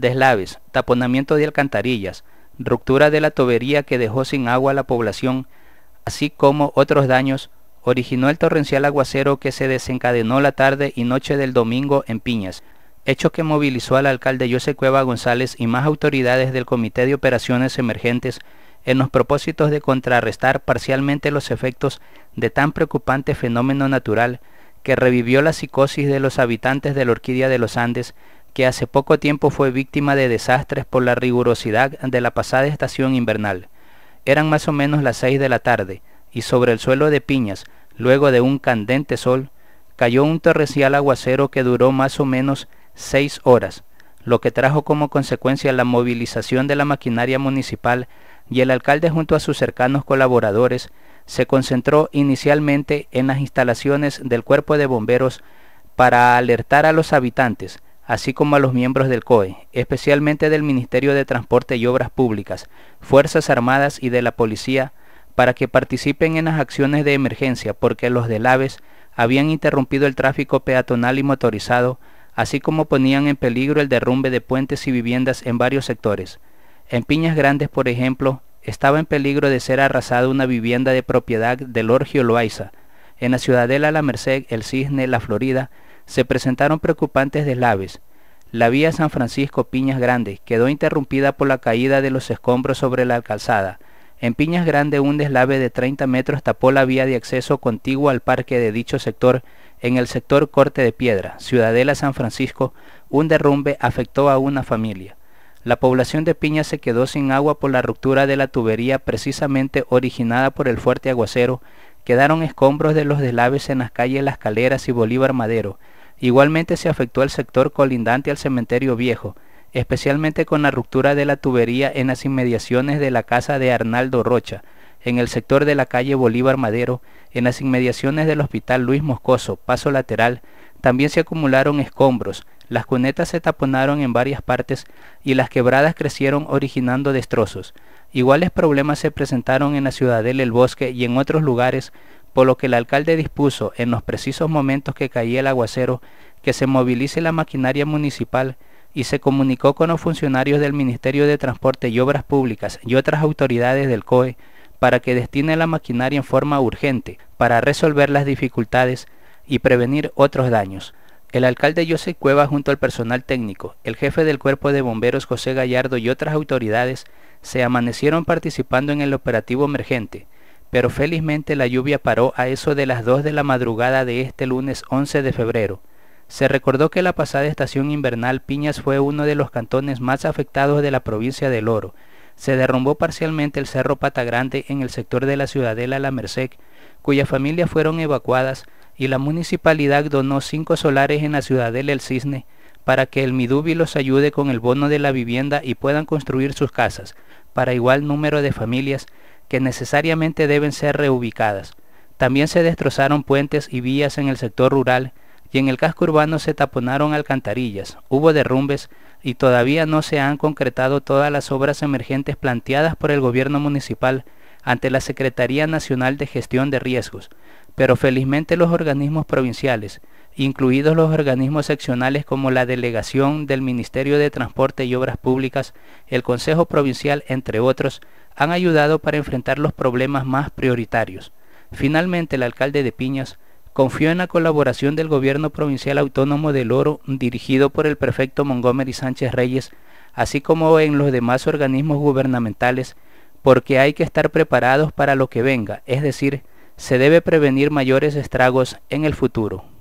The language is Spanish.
deslaves, taponamiento de alcantarillas, ruptura de la tobería que dejó sin agua a la población, así como otros daños, originó el torrencial aguacero que se desencadenó la tarde y noche del domingo en Piñas, hecho que movilizó al alcalde José Cueva González y más autoridades del Comité de Operaciones Emergentes en los propósitos de contrarrestar parcialmente los efectos de tan preocupante fenómeno natural que revivió la psicosis de los habitantes de la Orquídea de los Andes, que hace poco tiempo fue víctima de desastres por la rigurosidad de la pasada estación invernal. Eran más o menos las seis de la tarde, y sobre el suelo de piñas, luego de un candente sol, cayó un torrencial aguacero que duró más o menos seis horas, lo que trajo como consecuencia la movilización de la maquinaria municipal y el alcalde junto a sus cercanos colaboradores se concentró inicialmente en las instalaciones del cuerpo de bomberos para alertar a los habitantes así como a los miembros del COE, especialmente del Ministerio de Transporte y Obras Públicas, Fuerzas Armadas y de la Policía, para que participen en las acciones de emergencia porque los del AVES habían interrumpido el tráfico peatonal y motorizado, así como ponían en peligro el derrumbe de puentes y viviendas en varios sectores. En Piñas Grandes, por ejemplo, estaba en peligro de ser arrasada una vivienda de propiedad del Orgio Loaiza. En la Ciudadela La Merced, El Cisne, La Florida, se presentaron preocupantes deslaves. La vía San Francisco Piñas Grande quedó interrumpida por la caída de los escombros sobre la calzada. En Piñas Grande un deslave de 30 metros tapó la vía de acceso contiguo al parque de dicho sector. En el sector Corte de Piedra, Ciudadela San Francisco, un derrumbe afectó a una familia. La población de Piñas se quedó sin agua por la ruptura de la tubería precisamente originada por el fuerte aguacero. Quedaron escombros de los deslaves en las calles Las Caleras y Bolívar Madero. Igualmente se afectó el sector colindante al cementerio viejo, especialmente con la ruptura de la tubería en las inmediaciones de la casa de Arnaldo Rocha, en el sector de la calle Bolívar Madero, en las inmediaciones del hospital Luis Moscoso, paso lateral, también se acumularon escombros, las cunetas se taponaron en varias partes y las quebradas crecieron originando destrozos. Iguales problemas se presentaron en la Ciudadela El Bosque y en otros lugares por lo que el alcalde dispuso, en los precisos momentos que caía el aguacero, que se movilice la maquinaria municipal y se comunicó con los funcionarios del Ministerio de Transporte y Obras Públicas y otras autoridades del COE para que destine la maquinaria en forma urgente para resolver las dificultades y prevenir otros daños. El alcalde José Cueva junto al personal técnico, el jefe del cuerpo de bomberos José Gallardo y otras autoridades se amanecieron participando en el operativo emergente, pero felizmente la lluvia paró a eso de las 2 de la madrugada de este lunes 11 de febrero. Se recordó que la pasada estación invernal Piñas fue uno de los cantones más afectados de la provincia del Oro. Se derrumbó parcialmente el Cerro Patagrante en el sector de la ciudadela La Merced, cuyas familias fueron evacuadas y la municipalidad donó cinco solares en la ciudadela El Cisne para que el Midubi los ayude con el bono de la vivienda y puedan construir sus casas. Para igual número de familias, que necesariamente deben ser reubicadas. También se destrozaron puentes y vías en el sector rural y en el casco urbano se taponaron alcantarillas, hubo derrumbes y todavía no se han concretado todas las obras emergentes planteadas por el gobierno municipal ante la Secretaría Nacional de Gestión de Riesgos, pero felizmente los organismos provinciales, incluidos los organismos seccionales como la Delegación del Ministerio de Transporte y Obras Públicas, el Consejo Provincial, entre otros, han ayudado para enfrentar los problemas más prioritarios. Finalmente, el alcalde de Piñas confió en la colaboración del Gobierno Provincial Autónomo del Oro, dirigido por el prefecto Montgomery Sánchez Reyes, así como en los demás organismos gubernamentales porque hay que estar preparados para lo que venga, es decir, se debe prevenir mayores estragos en el futuro.